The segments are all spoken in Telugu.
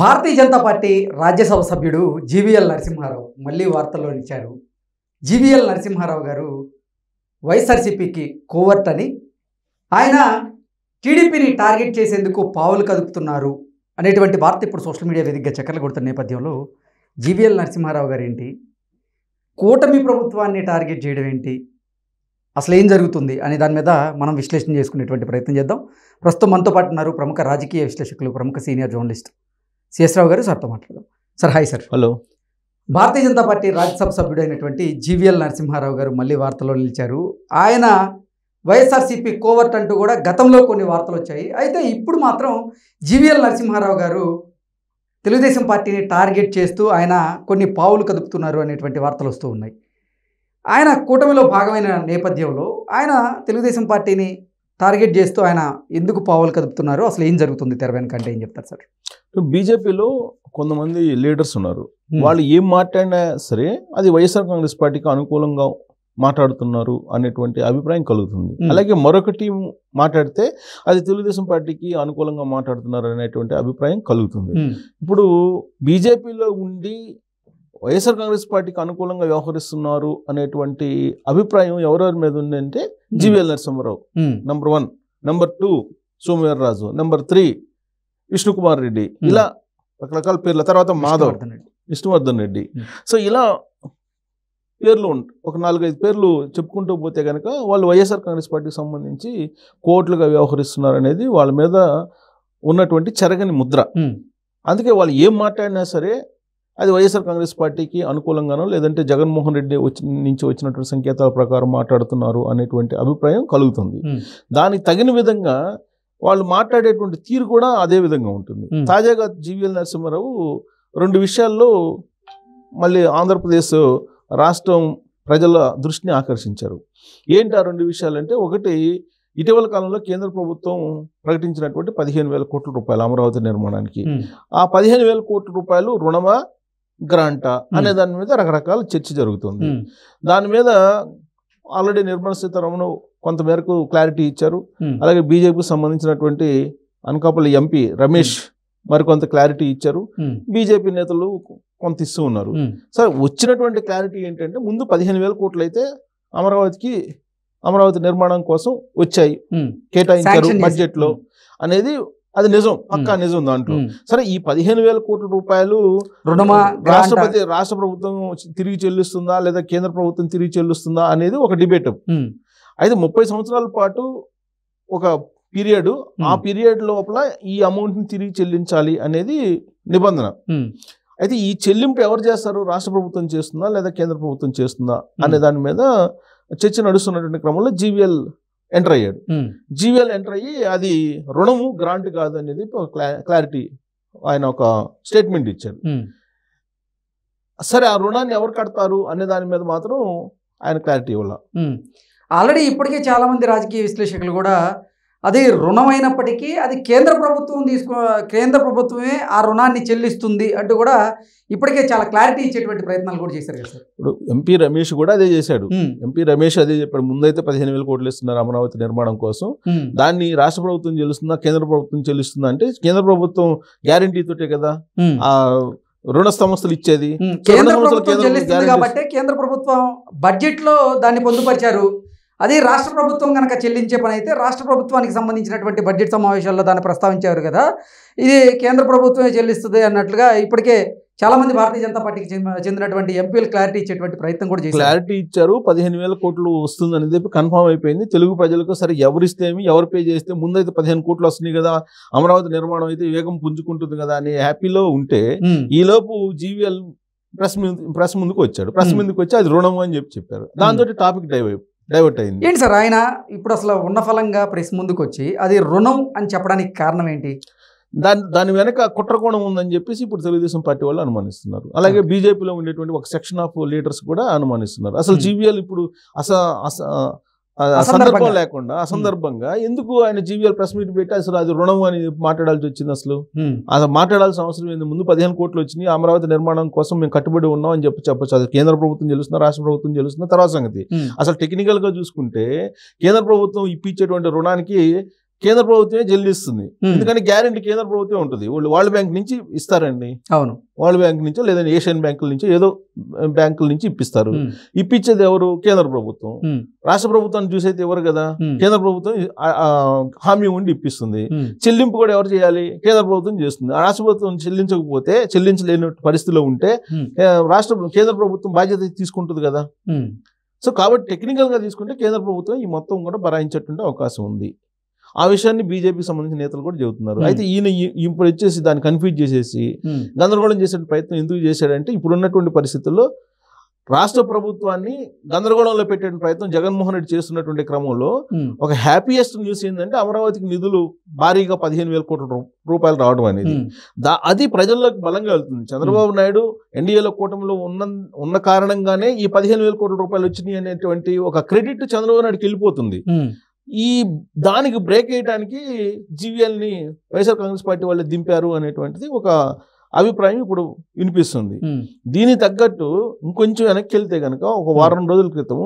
భారతీయ జనతా పార్టీ రాజ్యసభ సభ్యుడు జీవీఎల్ నరసింహారావు మళ్ళీ వార్తల్లో నిలిచారు జీవీఎల్ నరసింహారావు గారు వైఎస్ఆర్సీపీకి కోవర్ట్ అని ఆయన టీడీపీని టార్గెట్ చేసేందుకు పావులు కదుపుతున్నారు అనేటువంటి వార్త ఇప్పుడు సోషల్ మీడియా వేదికగా చక్కర్లు కొడుతున్న నేపథ్యంలో జీవీఎల్ నరసింహారావు గారు ఏంటి కూటమి ప్రభుత్వాన్ని టార్గెట్ చేయడం ఏంటి అసలు ఏం జరుగుతుంది అనే దాని మీద మనం విశ్లేషణ చేసుకునేటువంటి ప్రయత్నం చేద్దాం ప్రస్తుతం మనతో పాటు ఉన్నారు ప్రముఖ రాజకీయ విశ్లేషకులు ప్రముఖ సీనియర్ జర్నలిస్ట్ రావు గారు సార్తో మాట్లాడదాం sir hi sir hello Bharatiya Janata party Rajya Sabha సభ్యుడైనటువంటి జీవీఎల్ నరసింహారావు గారు మళ్ళీ వార్తలో నిలిచారు ఆయన వైఎస్ఆర్సీపీ కోవర్ట్ అంటూ కూడా గతంలో కొన్ని వార్తలు వచ్చాయి అయితే ఇప్పుడు మాత్రం జీవీఎల్ నరసింహారావు గారు తెలుగుదేశం పార్టీని టార్గెట్ చేస్తూ ఆయన కొన్ని పావులు కదుపుతున్నారు అనేటువంటి వార్తలు వస్తూ ఉన్నాయి ఆయన కూటమిలో భాగమైన నేపథ్యంలో ఆయన తెలుగుదేశం పార్టీని టార్గెట్ చేస్తూ ఆయన ఎందుకు పావులు కదుపుతున్నారు అసలు ఏం జరుగుతుంది తెర వెనకంటే ఏం చెప్తారు సార్ బీజేపీలో కొంతమంది లీడర్స్ ఉన్నారు వాళ్ళు ఏం మాట్లాడినా సరే అది వైఎస్ఆర్ కాంగ్రెస్ పార్టీకి అనుకూలంగా మాట్లాడుతున్నారు అనేటువంటి అభిప్రాయం కలుగుతుంది అలాగే మరొకటి మాట్లాడితే అది తెలుగుదేశం పార్టీకి అనుకూలంగా మాట్లాడుతున్నారు అనేటువంటి అభిప్రాయం కలుగుతుంది ఇప్పుడు బీజేపీలో ఉండి వైఎస్ఆర్ కాంగ్రెస్ పార్టీకి అనుకూలంగా వ్యవహరిస్తున్నారు అనేటువంటి అభిప్రాయం ఎవరెవరి మీద ఉందంటే GVL Narasimharao number one number two Raju number three Vishnukumar Reddy ఇలా రకరకాల పేర్ల తర్వాత మాధవ్ విష్ణువర్ధన్ రెడ్డి సో ఇలా పేర్లు ఒక నాలుగైదు పేర్లు చెప్పుకుంటూ పోతే కనుక వాళ్ళు వైఎస్ఆర్ కాంగ్రెస్ పార్టీకి సంబంధించి కోట్లుగా వ్యవహరిస్తున్నారు అనేది వాళ్ళ మీద ఉన్నటువంటి చెరగని ముద్ర అందుకే వాళ్ళు ఏం మాట్లాడినా సరే అది వైఎస్ఆర్ కాంగ్రెస్ పార్టీకి అనుకూలంగానో లేదంటే జగన్మోహన్ రెడ్డి వచ్చి నుంచి వచ్చినటువంటి సంకేతాల ప్రకారం మాట్లాడుతున్నారు అనేటువంటి అభిప్రాయం కలుగుతుంది దానికి తగిన విధంగా వాళ్ళు మాట్లాడేటువంటి తీరు కూడా అదే విధంగా ఉంటుంది తాజాగా జీవీఎల్ నరసింహారావు రెండు విషయాల్లో మళ్ళీ ఆంధ్రప్రదేశ్ రాష్ట్రం ప్రజల దృష్టిని ఆకర్షించారు ఏంటి ఆ రెండు విషయాలంటే ఒకటి ఇటీవల కాలంలో కేంద్ర ప్రభుత్వం ప్రకటించినటువంటి పదిహేను వేల కోట్ల రూపాయలు అమరావతి నిర్మాణానికి ఆ పదిహేను వేల కోట్ల రూపాయలు రుణమా గ్రాంటా అనే దాని మీద రకరకాల చర్చ జరుగుతుంది దాని మీద ఆల్రెడీ నిర్మలా సీతారామన్ కొంతమేరకు క్లారిటీ ఇచ్చారు అలాగే బీజేపీకి సంబంధించినటువంటి అనకాపల్లి ఎంపీ రమేష్ మరికొంత క్లారిటీ ఇచ్చారు బీజేపీ నేతలు కొంత ఇస్తూ ఉన్నారు సరే వచ్చినటువంటి క్లారిటీ ఏంటంటే ముందు పదిహేను వేల కోట్లు అయితే అమరావతికి అమరావతి నిర్మాణం కోసం వచ్చాయి కేటాయించారు బడ్జెట్లో అనేది అది నిజం పక్కా నిజం దాంట్లో సరే ఈ పదిహేను వేల కోట్ల రూపాయలు రుణమా రాష్ట్రపతి రాష్ట్ర ప్రభుత్వం తిరిగి చెల్లిస్తుందా లేదా కేంద్ర ప్రభుత్వం తిరిగి చెల్లిస్తుందా అనేది ఒక డిబేట్ అయితే ముప్పై సంవత్సరాల పాటు ఒక పీరియడ్ ఆ పీరియడ్ లోపల ఈ అమౌంట్ ని తిరిగి చెల్లించాలి అనేది నిబంధన అయితే ఈ చెల్లింపు ఎవరు చేస్తారు రాష్ట్ర ప్రభుత్వం చేస్తుందా లేదా కేంద్ర ప్రభుత్వం చేస్తుందా అనే దాని మీద చర్చ నడుస్తున్నటువంటి క్రమంలో జీవీఎల్ ఎంటర్ అయ్యాడు జీవీఎల్ hmm. ఎంటర్ అయ్యి అది రుణము గ్రాంట్ కాదు అనేది క్లారిటీ ఆయన ఒక స్టేట్మెంట్ ఇచ్చారు hmm. సరే ఆ రుణాన్ని ఎవరు కడతారు అనే దాని మీద మాత్రం ఆయన క్లారిటీ ఇవ్వాల ఆల్రెడీ ఇప్పటికే చాలా మంది రాజకీయ విశ్లేషకులు కూడా అది రుణం అయినప్పటికీ అది కేంద్ర ప్రభుత్వం తీసుకో కేంద్ర ప్రభుత్వమే ఆ రుణాన్ని చెల్లిస్తుంది అంటూ కూడా ఇప్పటికే చాలా క్లారిటీ ఇచ్చేటువంటి ప్రయత్నాలు కూడా చేశారు కదా సార్ ఇప్పుడు ఎంపీ రమేష్ కూడా అదే చేశాడు ఎంపీ రమేష్ అదే చెప్పాడు ముందైతే పదిహేను వేల కోట్లు ఇస్తున్నారు అమరావతి నిర్మాణం కోసం దాన్ని రాష్ట్ర ప్రభుత్వం చెల్లిస్తుందా కేంద్ర ప్రభుత్వం చెల్లిస్తుందా అంటే కేంద్ర ప్రభుత్వం తోటే కదా ఆ రుణ సంస్థలు ఇచ్చేది కేంద్ర ప్రభుత్వం చెల్లిస్తుంది కాబట్టి కేంద్ర ప్రభుత్వం బడ్జెట్ లో దాన్ని పొందుపరిచారు అది రాష్ట్ర ప్రభుత్వం కనుక చెల్లించే పని అయితే రాష్ట్ర ప్రభుత్వానికి సంబంధించినటువంటి బడ్జెట్ సమావేశాల్లో దాన్ని ప్రస్తావించారు కదా ఇది కేంద్ర ప్రభుత్వమే చెల్లిస్తుంది అన్నట్లుగా ఇప్పటికే చాలా మంది భారతీయ జనతా పార్టీకి చెందినటువంటి ఎంపీలు క్లారిటీ ఇచ్చేటువంటి ప్రయత్నం కూడా చేసి క్లారిటీ ఇచ్చారు పదిహేను వేల కోట్లు వస్తుందని చెప్పి కన్ఫామ్ అయిపోయింది తెలుగు ప్రజలకు సరే ఎవరిస్తే ఏమి ఎవరు పే చేస్తే ముందైతే పదిహేను కోట్లు వస్తున్నాయి కదా అమరావతి నిర్మాణం అయితే వేగం పుంజుకుంటుంది కదా అని హ్యాపీలో ఉంటే ఈలోపు జీవీఎల్ ప్రెస్ ముందు ప్రెస్ ముందుకు వచ్చాడు ప్రెస్ ముందుకు వచ్చి అది రుణం అని చెప్పి చెప్పారు దాంతో టాపిక్ డైవ్ అయిపోయింది డైవర్ట్ అయింది ఏంటి సార్ ఆయన ఇప్పుడు అసలు ఉన్న ఫలంగా ప్రెస్ ముందుకు వచ్చి అది రుణం అని చెప్పడానికి కారణం ఏంటి దాని దాని వెనక కుట్రకోణం ఉందని చెప్పేసి ఇప్పుడు తెలుగుదేశం పార్టీ వాళ్ళు అనుమానిస్తున్నారు అలాగే బీజేపీలో ఉండేటువంటి ఒక సెక్షన్ ఆఫ్ లీడర్స్ కూడా అనుమానిస్తున్నారు అసలు జీవీఎల్ ఇప్పుడు అస అస సందర్భం లేకుండా అసందర్భంగా ఎందుకు ఆయన జీవీఎల్ ప్రెస్ మీట్ పెట్టి అసలు అది రుణం అని మాట్లాడాల్సి వచ్చింది అసలు అది మాట్లాడాల్సిన అవసరం ఏంది ముందు పదిహేను కోట్లు వచ్చినాయి అమరావతి నిర్మాణం కోసం మేము కట్టుబడి ఉన్నాం అని చెప్పి చెప్పచ్చు అది కేంద్ర ప్రభుత్వం తెలుస్తున్నా రాష్ట్ర ప్రభుత్వం తెలుస్తున్నా తర్వాత సంగతి అసలు టెక్నికల్ గా చూసుకుంటే కేంద్ర ప్రభుత్వం ఇప్పించేటువంటి రుణానికి కేంద్ర ప్రభుత్వమే చెల్లిస్తుంది ఎందుకంటే గ్యారెంటీ కేంద్ర ప్రభుత్వమే ఉంటుంది వాళ్ళు వరల్డ్ బ్యాంక్ నుంచి ఇస్తారండి అవును వరల్డ్ బ్యాంక్ నుంచో లేదంటే ఏషియన్ బ్యాంకుల నుంచో ఏదో బ్యాంకుల నుంచి ఇప్పిస్తారు ఇప్పించేది ఎవరు కేంద్ర ప్రభుత్వం రాష్ట్ర ప్రభుత్వాన్ని చూసేది ఎవరు కదా కేంద్ర ప్రభుత్వం హామీ ఉండి ఇప్పిస్తుంది చెల్లింపు కూడా ఎవరు చేయాలి కేంద్ర ప్రభుత్వం చేస్తుంది రాష్ట్ర ప్రభుత్వం చెల్లించకపోతే చెల్లించలేని పరిస్థితిలో ఉంటే రాష్ట్ర కేంద్ర ప్రభుత్వం బాధ్యత తీసుకుంటుంది కదా సో కాబట్టి టెక్నికల్ గా తీసుకుంటే కేంద్ర ప్రభుత్వం ఈ మొత్తం కూడా భరాయించేటువంటి అవకాశం ఉంది ఆ విషయాన్ని బీజేపీకి సంబంధించిన నేతలు కూడా చెబుతున్నారు అయితే hmm. ఈయన ఇప్పుడు వచ్చేసి దాన్ని కన్ఫ్యూజ్ చేసేసి hmm. గందరగోళం చేసే ప్రయత్నం ఎందుకు చేశాడంటే ఇప్పుడు ఉన్నటువంటి పరిస్థితుల్లో రాష్ట్ర ప్రభుత్వాన్ని గందరగోళంలో పెట్టే ప్రయత్నం జగన్మోహన్ రెడ్డి చేస్తున్నటువంటి క్రమంలో hmm. ఒక హ్యాపీయెస్ట్ న్యూస్ ఏంటంటే అమరావతికి నిధులు భారీగా పదిహేను వేల కోట్ల రూపాయలు రావడం అనేది అది ప్రజల్లోకి బలంగా వెళ్తుంది చంద్రబాబు నాయుడు ఎన్డీఏలో కూటమిలో ఉన్న ఉన్న కారణంగానే ఈ పదిహేను వేల కోట్ల రూపాయలు వచ్చినాయి అనేటువంటి ఒక క్రెడిట్ చంద్రబాబు నాయుడుకి వెళ్ళిపోతుంది ఈ దానికి బ్రేక్ వేయడానికి జీవీఎల్ని వైఎస్ఆర్ కాంగ్రెస్ పార్టీ వాళ్ళు దింపారు అనేటువంటిది ఒక అభిప్రాయం ఇప్పుడు వినిపిస్తుంది దీనికి తగ్గట్టు ఇంకొంచెం వెనక్కి వెళ్తే కనుక ఒక వారం రోజుల క్రితం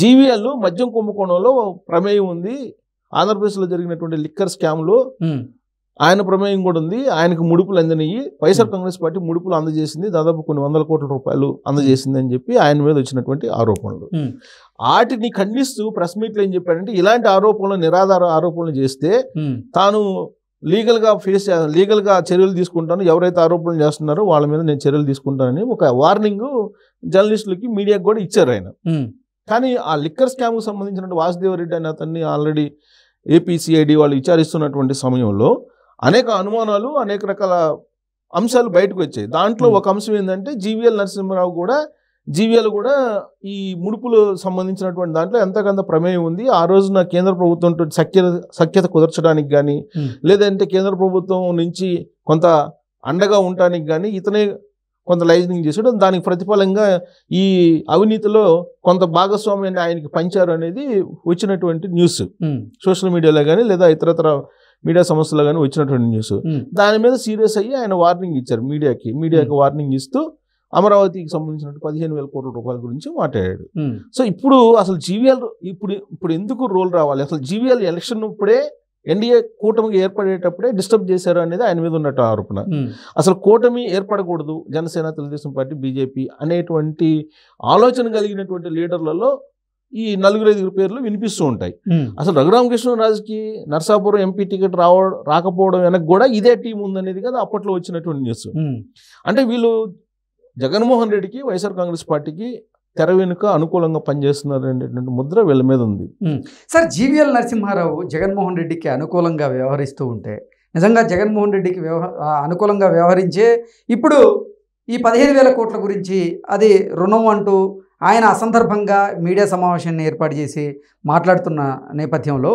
జీవీఎల్ మద్యం కుంభకోణంలో ప్రమేయం ఉంది ఆంధ్రప్రదేశ్లో జరిగినటువంటి లిక్కర్ స్కామ్లో ఆయన ప్రమేయం కూడా ఉంది ఆయనకు ముడుపులు అందినవి వైఎస్ఆర్ కాంగ్రెస్ పార్టీ ముడుపులు అందజేసింది దాదాపు కొన్ని వందల కోట్ల రూపాయలు అందజేసింది అని చెప్పి ఆయన మీద వచ్చినటువంటి ఆరోపణలు వాటిని ఖండిస్తూ ప్రెస్ మీట్లో ఏం చెప్పాడంటే ఇలాంటి ఆరోపణలు నిరాధార ఆరోపణలు చేస్తే తాను లీగల్గా ఫేస్ లీగల్గా చర్యలు తీసుకుంటాను ఎవరైతే ఆరోపణలు చేస్తున్నారో వాళ్ళ మీద నేను చర్యలు తీసుకుంటానని ఒక వార్నింగ్ జర్నలిస్టులకి మీడియాకి కూడా ఇచ్చారు ఆయన కానీ ఆ లిక్కర్ స్కామ్ కు సంబంధించినటువంటి వాసుదేవరెడ్డి అనే అతన్ని ఆల్రెడీ ఏపీసీఐడి వాళ్ళు విచారిస్తున్నటువంటి సమయంలో అనేక అనుమానాలు అనేక రకాల అంశాలు బయటకు వచ్చాయి దాంట్లో ఒక అంశం ఏంటంటే జీవీఎల్ నరసింహరావు కూడా జీవీఎల్ కూడా ఈ ముడుపులు సంబంధించినటువంటి దాంట్లో ఎంతకంత ప్రమేయం ఉంది ఆ రోజున కేంద్ర ప్రభుత్వంతో సఖ్య సఖ్యత కుదర్చడానికి కానీ లేదంటే కేంద్ర ప్రభుత్వం నుంచి కొంత అండగా ఉండటానికి కానీ ఇతనే కొంత లైజనింగ్ చేసాడు దానికి ప్రతిఫలంగా ఈ అవినీతిలో కొంత భాగస్వామ్యాన్ని ఆయనకి పంచారు అనేది వచ్చినటువంటి న్యూస్ సోషల్ మీడియాలో కానీ లేదా ఇతరతర మీడియా సంస్థలో కానీ వచ్చినటువంటి న్యూస్ దాని మీద సీరియస్ అయ్యి ఆయన వార్నింగ్ ఇచ్చారు మీడియాకి మీడియాకి వార్నింగ్ ఇస్తూ అమరావతికి సంబంధించిన పదిహేను వేల కోట్ల రూపాయల గురించి మాట్లాడాడు సో ఇప్పుడు అసలు జీవీఎల్ ఇప్పుడు ఇప్పుడు ఎందుకు రోల్ రావాలి అసలు జీవీఎల్ ఎలక్షన్ ఇప్పుడే ఎన్డీఏ కూటమికి ఏర్పడేటప్పుడే డిస్టర్బ్ చేశారు అనేది ఆయన మీద ఉన్నట్టు ఆరోపణ అసలు కూటమి ఏర్పడకూడదు జనసేన తెలుగుదేశం పార్టీ బీజేపీ అనేటువంటి ఆలోచన కలిగినటువంటి లీడర్లలో ఈ నలుగురు ఐదుగురు పేర్లు వినిపిస్తూ ఉంటాయి అసలు రఘురామకృష్ణరాజుకి నర్సాపురం ఎంపీ టికెట్ రావ రాకపోవడం వెనక కూడా ఇదే టీం ఉందనేది కదా అప్పట్లో వచ్చినటువంటి న్యూస్ అంటే వీళ్ళు జగన్మోహన్ రెడ్డికి వైఎస్ఆర్ కాంగ్రెస్ పార్టీకి తెర వెనుక అనుకూలంగా పనిచేస్తున్నారు అనేటువంటి ముద్ర వీళ్ళ మీద ఉంది సార్ జీవీఎల్ నరసింహారావు జగన్మోహన్ రెడ్డికి అనుకూలంగా వ్యవహరిస్తూ ఉంటే నిజంగా జగన్మోహన్ రెడ్డికి వ్యవహ అనుకూలంగా వ్యవహరించే ఇప్పుడు ఈ పదిహేను వేల కోట్ల గురించి అది రుణం అంటూ ఆయన అసందర్భంగా మీడియా సమావేశాన్ని ఏర్పాటు చేసి మాట్లాడుతున్న నేపథ్యంలో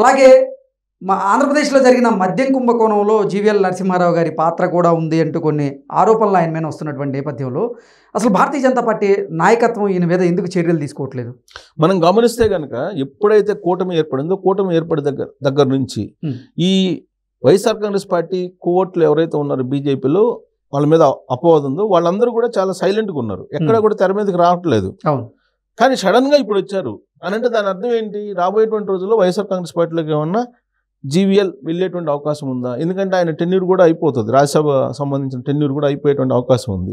అలాగే మా ఆంధ్రప్రదేశ్లో జరిగిన మద్యం కుంభకోణంలో జీవీఎల్ నరసింహారావు గారి పాత్ర కూడా ఉంది అంటూ కొన్ని ఆరోపణలు ఆయన మీద వస్తున్నటువంటి నేపథ్యంలో అసలు భారతీయ జనతా పార్టీ నాయకత్వం ఈయన మీద ఎందుకు చర్యలు తీసుకోవట్లేదు మనం గమనిస్తే కనుక ఎప్పుడైతే కూటమి ఏర్పడిందో కూటమి ఏర్పడి దగ్గర దగ్గర నుంచి ఈ వైఎస్ఆర్ కాంగ్రెస్ పార్టీ కోవట్లు ఎవరైతే ఉన్నారో బీజేపీలో వాళ్ళ మీద అపవాదం ఉందో వాళ్ళందరూ కూడా చాలా సైలెంట్గా ఉన్నారు ఎక్కడ కూడా తెర మీదకి రావట్లేదు కానీ సడన్గా ఇప్పుడు వచ్చారు అని అంటే దాని అర్థం ఏంటి రాబోయేటువంటి రోజుల్లో వైఎస్ఆర్ కాంగ్రెస్ పార్టీలోకి ఏమన్నా జీవీఎల్ వెళ్ళేటువంటి అవకాశం ఉందా ఎందుకంటే ఆయన టెన్యూర్ కూడా అయిపోతుంది రాజ్యసభ సంబంధించిన టెన్యూర్ కూడా అయిపోయేటువంటి అవకాశం ఉంది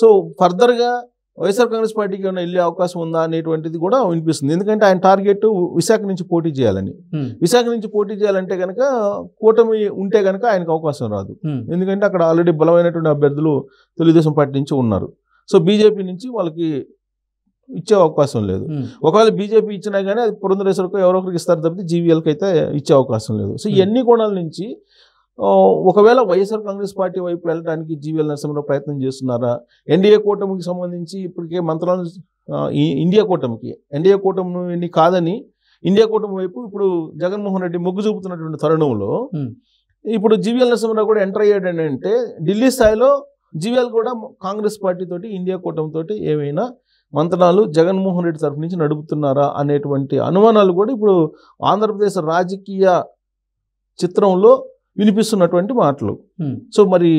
సో ఫర్దర్గా వైఎస్ఆర్ కాంగ్రెస్ పార్టీకి ఏమైనా వెళ్ళే అవకాశం ఉందా అనేటువంటిది కూడా వినిపిస్తుంది ఎందుకంటే ఆయన టార్గెట్ విశాఖ నుంచి పోటీ చేయాలని విశాఖ నుంచి పోటీ చేయాలంటే కనుక కూటమి ఉంటే కనుక ఆయనకు అవకాశం రాదు ఎందుకంటే అక్కడ ఆల్రెడీ బలమైనటువంటి అభ్యర్థులు తెలుగుదేశం పార్టీ నుంచి ఉన్నారు సో బీజేపీ నుంచి వాళ్ళకి ఇచ్చే అవకాశం లేదు ఒకవేళ బీజేపీ ఇచ్చినా కానీ అది పురంధరేశ్వరకు ఎవరో ఒకరికి ఇస్తారు తప్పితే జీవీఎల్కి అయితే ఇచ్చే అవకాశం లేదు సో ఇవన్నీ కోణాల నుంచి ఒకవేళ వైఎస్ఆర్ కాంగ్రెస్ పార్టీ వైపు వెళ్ళడానికి జీవీఎల్ నరసింహరావు ప్రయత్నం చేస్తున్నారా ఎన్డీఏ కూటమికి సంబంధించి ఇప్పటికే మంత్రాలు ఇండియా కూటమికి ఎన్డీఏ కూటమి కాదని ఇండియా కూటమి వైపు ఇప్పుడు జగన్మోహన్ రెడ్డి మొగ్గు చూపుతున్నటువంటి తరుణంలో ఇప్పుడు జీవీఎల్ నరసింహరావు కూడా ఎంటర్ అయ్యాడు అంటే ఢిల్లీ స్థాయిలో జీవీఎల్ కూడా కాంగ్రెస్ పార్టీతోటి ఇండియా కూటమితో తోటి ఏమైనా మంత్రాలు జగన్మోహన్ రెడ్డి తరఫు నుంచి నడుపుతున్నారా అనేటువంటి అనుమానాలు కూడా ఇప్పుడు ఆంధ్రప్రదేశ్ రాజకీయ చిత్రంలో వినిపిస్తున్నటువంటి మాటలు సో మరి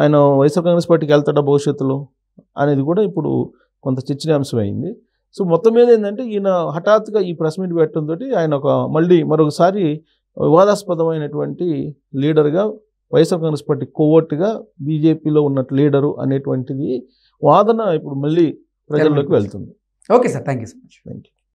ఆయన వైఎస్ఆర్ కాంగ్రెస్ పార్టీకి వెళ్తాడా భవిష్యత్తులో అనేది కూడా ఇప్పుడు కొంత చర్చనీయాంశం అయింది సో మొత్తం మీద ఏంటంటే ఈయన హఠాత్తుగా ఈ ప్రెస్ మీట్ పెట్టడంతో ఆయన ఒక మళ్ళీ మరొకసారి వివాదాస్పదమైనటువంటి లీడర్గా వైఎస్ఆర్ కాంగ్రెస్ పార్టీ కోవర్ట్గా బీజేపీలో ఉన్నట్టు లీడరు అనేటువంటిది వాదన ఇప్పుడు మళ్ళీ ప్రజల్లోకి వెళ్తుంది okay sir thank you so much thank you